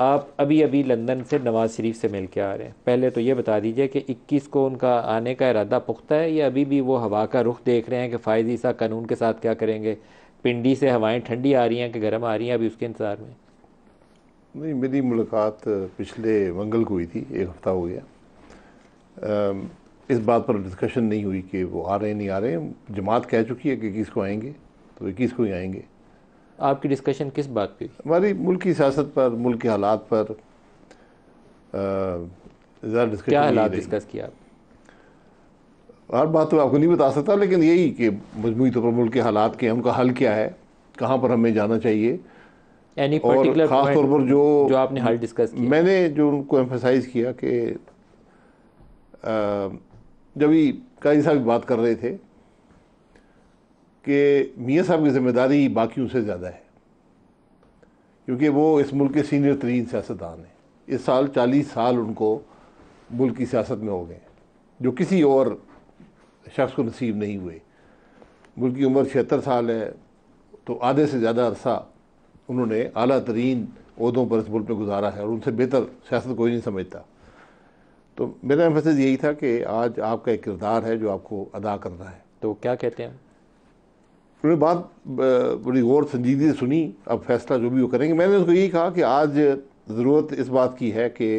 आप अभी अभी लंदन से नवाज़ शरीफ से मिल के आ रहे हैं पहले तो ये बता दीजिए कि 21 को उनका आने का इरादा पुख्ता है या अभी भी वो हवा का रुख देख रहे हैं कि फ़ायदी सा कानून के साथ क्या करेंगे पिंडी से हवाएं ठंडी आ रही हैं कि गर्म आ रही हैं अभी उसके इंतज़ार में नहीं मेरी मुलाकात पिछले मंगल को हुई थी एक हफ़्ता हो गया इस बात पर डिस्कशन नहीं हुई कि वो आ रहे नहीं आ रहे जमात कह चुकी है कि इक्कीस को आएंगे तो इक्कीस को ही आएंगे आपकी डिस्कशन किस बात पे हमारी मुल्क की सियासत पर मुल्क के हालात पर क्या हालात डिस्कस किया आप हर बात तो आपको नहीं बता सकता लेकिन यही कि मजमू तौर पर मुल्क के हालात के हैं उनका हल क्या है कहाँ पर हमें जाना चाहिए Any और ख़ास तौर पर जो जो आपने हल डिस्कस किया मैंने जो उनको एम्फोसाइज किया कि जब ही कई साहब बात कर रहे थे कि मियाँ साहब की जिम्मेदारी बाकी से ज़्यादा है क्योंकि वो इस मुल्क के सीनियर तरीन सियासतदान हैं इस साल चालीस साल उनको मुल्क की सियासत में हो गए जो किसी और शख्स को नसीब नहीं हुए मुल्क की उम्र छिहत्तर साल है तो आधे से ज़्यादा अरसा उन्होंने अली तरीन उहदों पर इस मुल्क में गुजारा है और उनसे बेहतर सियासत कोई नहीं समझता तो मेरा मैसेज यही था कि आज आपका एक किरदार है जो आपको अदा करना है तो क्या कहते हैं उन्होंने बात बड़ी गौर संजीदगी से सुनी अब फैसला जो भी वो करेंगे मैंने उसको यही कहा कि आज ज़रूरत इस बात की है कि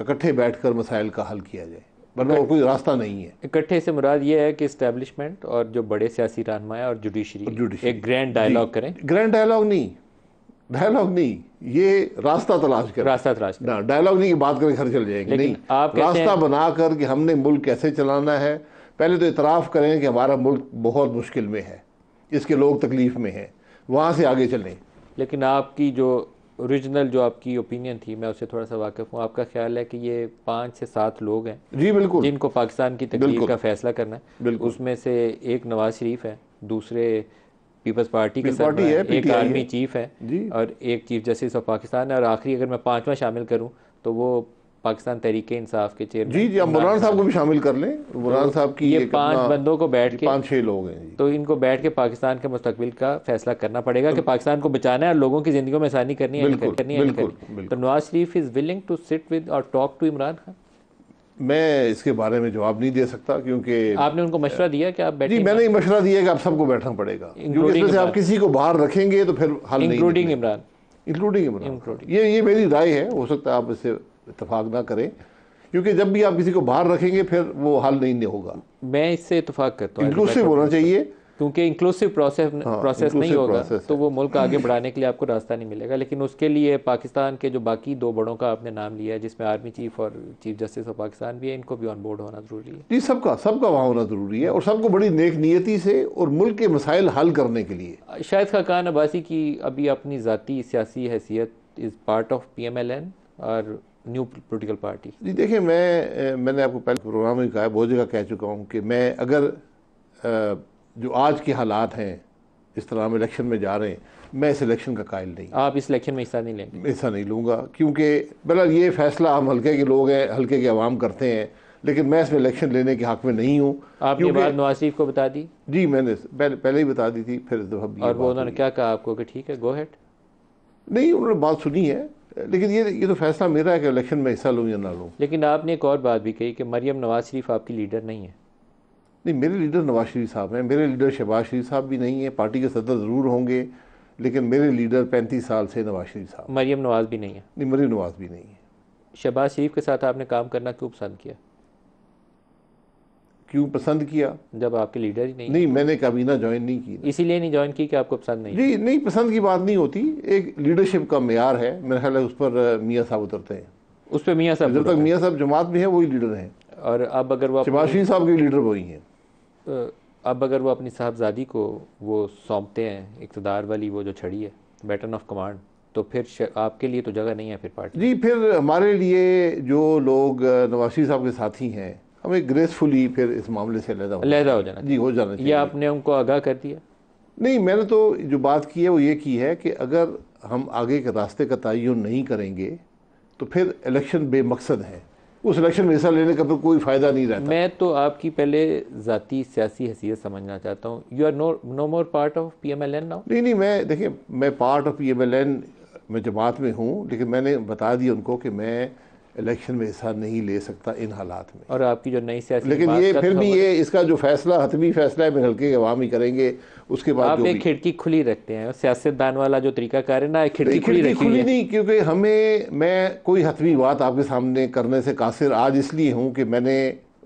इकट्ठे बैठ कर मसाइल का हल किया जाए वरना और कोई रास्ता नहीं है इकट्ठे से मुराद ये है कि इस्टेब्लिशमेंट और जो बड़े सियासी रहनुमाएँ और जुडिशरी एक ग्रैंड डायलॉग करें ग्रैंड डायलॉग नहीं डायलॉग नहीं ये रास्ता तलाश कर रास्ता तलाश ना डायलॉग नहीं की बात करके घर चले जाएंगे नहीं आप रास्ता बना कर कि हमने मुल्क कैसे चलाना है पहले तो इतराफ़ करें कि हमारा मुल्क बहुत मुश्किल में है इसके लोग तकलीफ़ में हैं वहाँ से आगे चलें लेकिन आपकी जो औरिजिनल जो आपकी ओपिनियन थी मैं उससे थोड़ा सा वाकिफ़ हूँ आपका ख्याल है कि ये पाँच से सात लोग हैं जी बिल्कुल जिनको पाकिस्तान की तकलीफ का फैसला करना है उसमें से एक नवाज शरीफ है दूसरे पीपल्स पार्टी के पार्टी है, एक आर्मी चीफ है और एक चीफ जस्टिस ऑफ पाकिस्तान है और आखिरी अगर मैं पाँचवा शामिल करूँ तो वो पाकिस्तान तरीके इंसाफ के चेयर जी जी मुरान साहब को भी शामिल कर लें तो मुरान तो साहब की ये पांच बंदों को बैठ के पांच छह लोग हैं तो इनको बैठ के पाकिस्तान के मुस्तकबिल का फैसला करना पड़ेगा कि तो- पाकिस्तान को बचाना है और लोगों की जिंदगी में आसानी करनी है तो Nawaz Sharif is willing to sit with और टॉक टू इमरान खान मैं इसके बारे में जवाब नहीं दे सकता क्योंकि आपने उनको मशवरा दिया कि आप बैठे जी मैंने मशवरा दिया कि आप सबको बैठना पड़ेगा क्योंकि इसमें से आप किसी को बाहर रखेंगे तो फिर हल नहीं इंक्लूडिंग इमरान इंक्लूडिंग इमरान ये ये मेरी राय है हो सकता है आप इससे इतफाक ना करें क्योंकि जब भी आप किसी को बाहर रखेंगे फिर वो हल नहीं, नहीं होगा मैं इससे इतफाक करता हूँ इंक्लूसिव होना चाहिए क्योंकि इंक्लूसिव प्रोसेस हाँ, प्रोसेस नहीं होगा तो वो मुल्क आगे बढ़ाने के लिए आपको रास्ता नहीं मिलेगा लेकिन उसके लिए पाकिस्तान के जो बाकी दो बड़ों का आपने नाम लिया है जिसमें आर्मी चीफ और चीफ जस्टिस ऑफ पाकिस्तान भी है इनको भी ऑन बोर्ड होना ज़रूरी है जी सबका सबका वहाँ होना ज़रूरी है और सबको बड़ी नेक नियति से और मुल्क के मसाइल हल करने के लिए शायद खाकान अब्बासी की अभी अपनी ज़ाती सियासी हैसियत is part of P M L N और न्यू पोलिटिकल पार्टी जी देखिए मैं मैंने आपको पहले प्रोग्राम में कहा बहुत जगह कह चुका हूँ कि मैं अगर जो आज के हालात हैं इस तरह हम इलेक्शन में जा रहे हैं मैं इस इलेक्शन का कायल नहीं आप इस इलेक्शन में हिस्सा नहीं लेंगे हिस्सा नहीं लूँगा क्योंकि बहरहाल ये फैसला हम हल्के के लोग हैं हल्के के आवाम करते हैं लेकिन मैं इसमें इलेक्शन लेने के हक में नहीं हूँ आपने बात नवाज शरीफ को बता दी जी मैंने पहले पहले ही बता दी थी फिर और वो उन्होंने क्या कहा आपको कि ठीक है गो नहीं उन्होंने बात सुनी है लेकिन ये ये तो फैसला मेरा है कि इलेक्शन में हिस्सा लूँ या ना लूँ लेकिन आपने एक और बात भी कही कि मरियम नवाज शरीफ आपकी लीडर नहीं है नहीं मेरे लीडर नवाज शरीफ साहब हैं मेरे लीडर शहबाज शरीफ साहब भी नहीं है पार्टी के सदर ज़रूर होंगे लेकिन मेरे लीडर पैंतीस साल से नवाज शरीफ साहब मरियम नवाज भी नहीं है नहीं मरियम नवाज भी नहीं है शहबाज शरीफ के साथ आपने काम करना क्यों पसंद किया क्यों पसंद किया जब आपके लीडर ही नहीं नहीं मैंने काबीना ज्वाइन नहीं की इसीलिए नहीं ज्वाइन की कि आपको पसंद नहीं जी नहीं पसंद की बात नहीं होती एक लीडरशिप का मैार है मेरा ख्याल है उस पर मियाँ साहब उतरते हैं उस पर मियाँ साहब जब तक मियाँ साहब जमात में है वही लीडर हैं और अब अगर वो शिवाशी साहब के लीडर वही हैं अब अगर वो अपनी साहबजादी को वो सौंपते हैं इकतदार वाली वो जो छड़ी है बैटन ऑफ कमांड तो फिर आपके लिए तो जगह नहीं है फिर पार्टी जी फिर हमारे लिए जो लोग नवाशी साहब के साथी हैं हमें ग्रेसफुली फिर इस मामले से लहदा हो जाना जी हो जाना चाहिए या आपने उनको आगाह कर दिया नहीं मैंने तो जो बात की है वो ये की है कि अगर हम आगे के रास्ते का तयन नहीं करेंगे तो फिर इलेक्शन बेमकसद है उस इलेक्शन में हिस्सा लेने का फिर कोई फ़ायदा नहीं रहता मैं तो आपकी पहले ज़ाती सियासी हैसियत समझना चाहता हूँ you are no no more part of P M L N now नहीं नहीं मैं देखिए मैं part of P M L N में जमात में हूँ लेकिन मैंने बता दिया उनको कि मैं इलेक्शन में हिस्सा नहीं ले सकता इन हालात में और आपकी जो नई सियासी लेकिन ये फिर भी ये इसका जो फैसला हतमी फैसला है हल्के के अवाम ही करेंगे उसके बाद आप एक खिड़की खुली रखते हैं सियासतदान वाला जो तरीका कार है ना खिड़की खुली रखी खुली नहीं क्योंकि हमें मैं कोई हतमी बात आपके सामने करने से कासिर आज इसलिए हूँ कि मैंने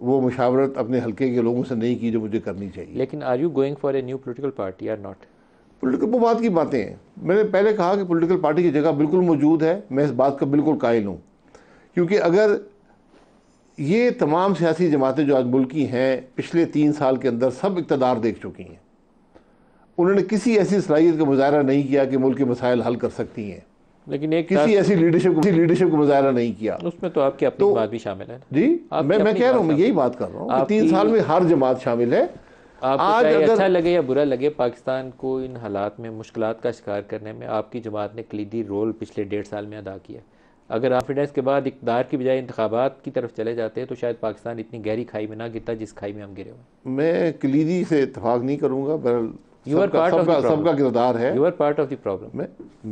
वो मुशावरत अपने हल्के के लोगों से नहीं की जो मुझे करनी चाहिए लेकिन are you going for a new political party or not political वो बात की बातें हैं मैंने पहले कहा कि पोलिटिकल पार्टी की जगह बिल्कुल मौजूद है मैं इस बात का बिल्कुल कायल हूँ क्योंकि अगर ये तमाम सियासी जमातें जो आज मुल्क की हैं पिछले तीन साल के अंदर सब इकतदार देख चुकी हैं उन्होंने किसी ऐसी सलाहियत का मुजाहरा नहीं किया कि मुल्क के मसाइल हल कर सकती हैं लेकिन एक किसी ऐसी लीडरशिप किसी लीडरशिप को मुजाहरा नहीं किया उसमें तो आपकी अपनी तो, बात भी शामिल है जी मैं मैं कह रहा हूँ यही बात कर रहा हूँ तीन साल में हर जमात शामिल है आज अच्छा लगे या बुरा लगे पाकिस्तान को इन हालात में मुश्किल का शिकार करने में आपकी जमात ने कलीदी रोल पिछले डेढ़ साल में अदा किया अगर कॉन्फिडेंस के बाद इकदार की बजाय इंतबात की तरफ चले जाते हैं तो शायद पाकिस्तान इतनी गहरी खाई में ना गिरता जिस खाई में हम गिरे हुए मैं कलीदी से इतफाक नहीं करूँगा बहरल सबका किरदार है you are part of the problem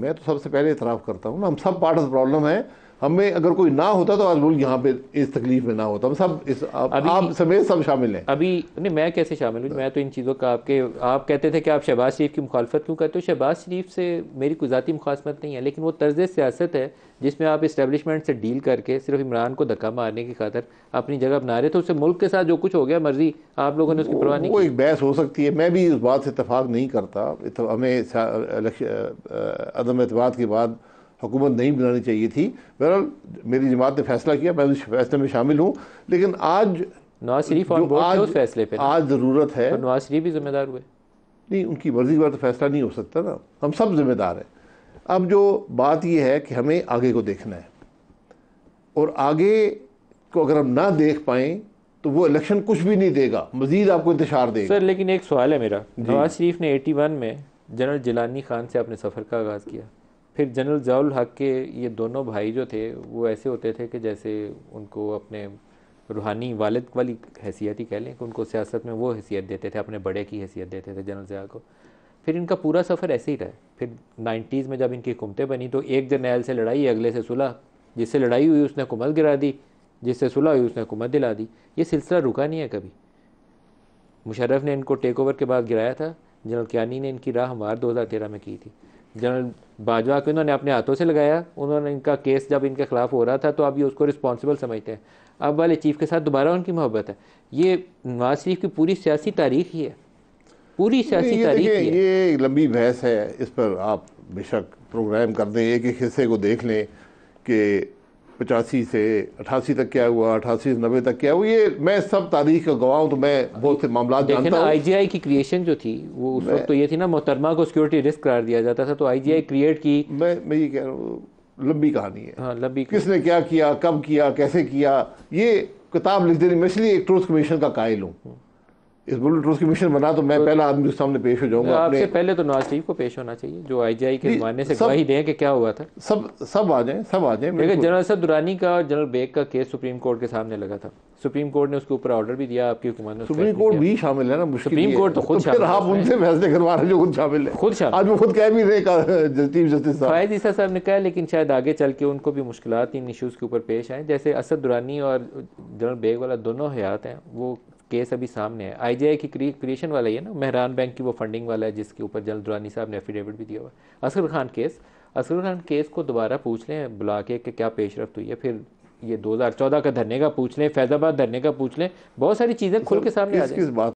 मैं तो सबसे पहले इतराफ़ करता हूँ ना हम सब पार्ट ऑफ द प्रॉब्लम है हमें अगर कोई ना होता तो आज मुल्क यहाँ पे इस तकलीफ में ना होता हम सब इस आप, आप समेत सब शामिल हैं अभी नहीं मैं कैसे शामिल हूँ मैं तो इन चीज़ों का आपके आप कहते थे कि आप शहबाज शरीफ की मुखालफत क्यों करते हो शहबाज शरीफ से मेरी कोई ज़ाती मुखासमत नहीं है लेकिन वो तर्ज सियासत है जिसमें आप इस्टेबलिशमेंट से डील करके सिर्फ इमरान को धक्का मारने की खातर अपनी जगह बना रहे थे उससे मुल्क के साथ जो कुछ हो गया मर्जी आप लोगों ने उसकी परवाह नहीं वो एक बहस हो सकती है मैं भी इस बात से इतफाक़ नहीं करता हमें अदम अतबाद के बाद हुकूमत नहीं बनानी चाहिए थी बहरहाल मेरी जमात ने फैसला किया मैं उस फैसले में शामिल हूँ लेकिन आज नवाज शरीफ और आज उस फैसले पर आज ज़रूरत है नवाज शरीफ भी जिम्मेदार हुए नहीं उनकी मर्जी के बाद तो फैसला नहीं हो सकता ना हम सब जिम्मेदार हैं अब जो बात यह है कि हमें आगे को देखना है और आगे को अगर हम ना देख पाए तो वो इलेक्शन कुछ भी नहीं देगा मजीद आपको इंतजार देगा सर लेकिन एक सवाल है मेरा नवाज शरीफ ने 81 में जनरल जिलानी खान से अपने सफ़र का आगाज़ किया फिर जनरल जाउल हक के ये दोनों भाई जो थे वो ऐसे होते थे कि जैसे उनको अपने रूहानी वालद वाली हैसियत ही कह लें कि उनको सियासत में वो हैसियत देते थे अपने बड़े की हैसियत देते थे जनरल जया को फिर इनका पूरा सफ़र ऐसे ही रहा फिर नाइन्टीज़ में जब इनकी हुकूमतें बनी तो एक जर्नैल से लड़ाई अगले से सुलह जिससे लड़ाई हुई उसने हुकूमत गिरा दी जिससे सुलह हुई उसने हुकूमत दिला दी ये सिलसिला रुका नहीं है कभी मुशर्रफ ने इनको टेक ओवर के बाद गिराया था जनरल कियानी ने इनकी राह हमार 2013 में की थी जनरल बाजवा को इन्होंने अपने हाथों से लगाया उन्होंने इनका केस जब इनके ख़िलाफ़ हो रहा था तो अब ये उसको रिस्पॉन्सिबल समझते हैं अब वाले चीफ के साथ दोबारा उनकी मोहब्बत है ये नवाज शरीफ की पूरी सियासी तारीख ही है पूरी सियासी तारीख ये, ये लंबी बहस है इस पर आप बेशक प्रोग्राम कर दें एक एक हिस्से को देख लें कि पचासी से अठासी तक क्या हुआ अठासी से नब्बे तक क्या हुआ ये मैं सब तारीख का गवाह हूँ तो मैं बहुत से मामला जानता हूँ आई की क्रिएशन जो थी वो उस वक्त तो ये थी ना मोहतरमा को सिक्योरिटी रिस्क करार दिया जाता था तो आई जी आई क्रिएट की मैं मैं ये कह रहा हूँ लंबी कहानी है हाँ लंबी किसने क्या किया कब किया कैसे किया ये किताब लिख देनी मैं इसलिए एक ट्रूथ कमीशन का कायल हूँ इस बुलेट ट्रूथ कमीशन बना तो मैं तो पहला आदमी सामने पेश हो जाऊंगा आपसे पहले तो नवाज शरीफ को पेश होना चाहिए जो आईजीआई के जमाने से गवाही दें कि क्या हुआ था सब सब आ जाए सब आ जाए लेकिन जनरल सर दुरानी का और जनरल बेग का केस सुप्रीम कोर्ट के सामने लगा था सुप्रीम कोर्ट ने उसके ऊपर ऑर्डर भी दिया आपकी हुकूमत ने सुप्रीम कोर्ट भी शामिल है ना सुप्रीम कोर्ट तो खुद तो शामिल आप उनसे फैसले करवा रहे जो खुद शामिल है खुद शामिल आज वो खुद कह भी रहे चीफ जस्टिस फायद ईसा साहब ने कहा लेकिन शायद आगे चल के उनको भी मुश्किल इन इशूज़ के ऊपर पेश आए जैसे असद दुरानी और जनरल बेग वाला दोनों हयात हैं वो केस अभी सामने है आईजीआई की क्रिएशन वाला ही है ना मेहरान बैंक की वो फंडिंग वाला है जिसके ऊपर जल दुरानी साहब ने एफिडेविट भी दिया हुआ असगर खान केस असगर खान केस को दोबारा पूछ लें बुला के क्या क्या पेशरफ हुई तो है फिर ये 2014 का धरने का पूछ लें फैजाबाद धरने का पूछ लें बहुत सारी चीज़ें खुल के सामने आ जाए